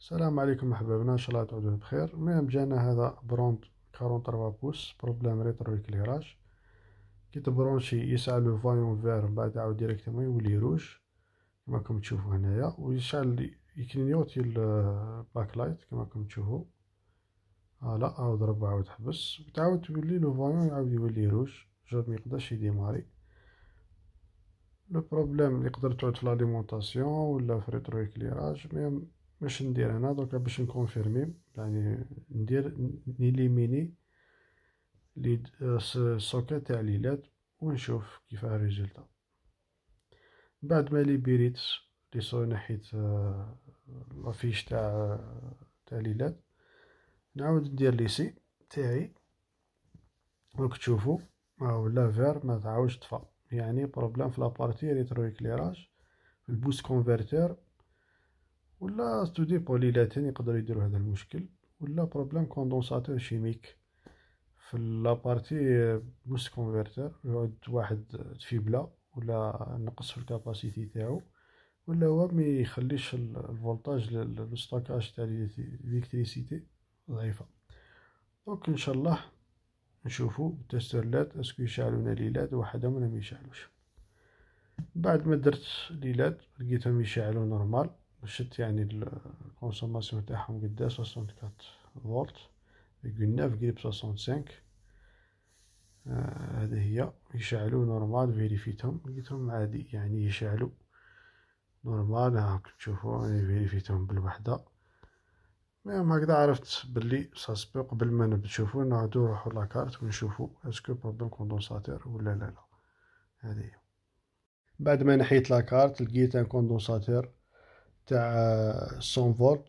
السلام عليكم احبابنا ان شاء الله تعودون بخير المهم جانا هذا بروند 43 بوس بروبليم ريترو اكليراج كي تبرونشي يسعل لو فايون فير من بعد عاود ديريكتومون يولي روج كما راكم تشوفوا هنايا ويشعل يكلين يوطي الباك لايت كما راكم تشوفوا هلا آه، عاود ضرب عاود حبس وتعاود تولي لو فايون يعاود يولي روج جاب ميقدرش يديماري لو بروبليم اللي قدرت تعود في لاليمونطاسيون ولا في ريترو اكليراج ميم باش ندير هنا دوكا باش نكونفيرمي يعني ندير نيليميني لي سوكيت تاع لي ليد ونشوف كيفاه الريزلتا بعد ما لي بيريت لي سو نحيت آه، لافيش تاع تاع لي ليد نعاود ندير لي سي تاعي دوك تشوفو راهو لا فير ما تعاودش طفى يعني بروبليم في لابارتي ريترو اكليراج البوست كونفرتور ولا ستوديو بوليلاتين يقدروا يديروا هذا المشكل ولا بروبليم كوندونساتور شيميك في لابارتي بوس كونفرتر يعود واحد تفيبلا ولا نقص في الكاباسيتي تاعو ولا هو ما يخليش الفولتاج للستوكاج تاع الالكتريسيتي ضعيفه دونك ان شاء الله نشوفو التسترلات اسكو يشعلونا ليلاد وحدهم ولا ما يشعلوش بعد ما درت ليلاد لقيتهم يشعلو نورمال شت يعني الكونسوماسيون تاعهم قدا 64 فولت فيغول ناف قريب 65 آه، هذه هي يشعلو نورمال فيريفيتهم لقيتهم عادي يعني يشعلو نورمال هاك تشوفو يعني فيريفيتهم بالوحده ما هكذا عرفت بلي ساسبي قبل ما نبدا نشوفو نروحوا نروحو لاكارت ونشوفوا اسكو بروبليم كوندونساتور ولا لا لا هذه بعد ما نحيت لاكارت لقيت ان كوندونساتور تاع 100 فولت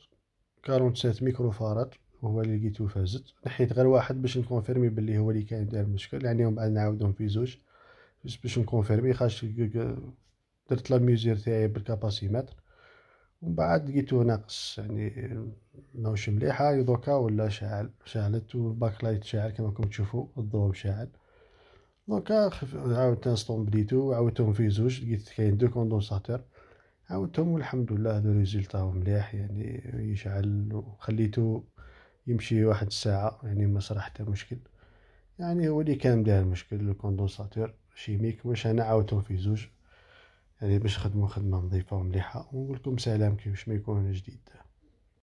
47 ميكرو فارات هو اللي لقيتو فازت نحيت غير واحد باش نكونفيرمي باللي هو اللي كان داير المشكل يعني ومن بعد نعاودهم في زوج باش نكونفيرمي خاش درت لا ميزير تاعي بالكاباسيمتر ومن بعد لقيتو ناقص يعني ماهوش مليحه دوكا ولا شاعل شعلت والباك لايت شاعل كما راكم تشوفوا الضوء مشاعل دوكا عاودت نستون بديتو عاودتهم في زوج لقيت كاين دو كوندونساتور عاودتهم والحمد لله هادو ريزلتا مليح يعني يشعل وخليته يمشي واحد الساعة يعني ما صرا حتى مشكل يعني هو اللي كان مداه المشكل الكوندونساتور شيميك واش انا عاودتهم في زوج يعني باش خدموا خدمة نظيفة ومليحة ونقولكم سلام كيفاش ما يكون جديد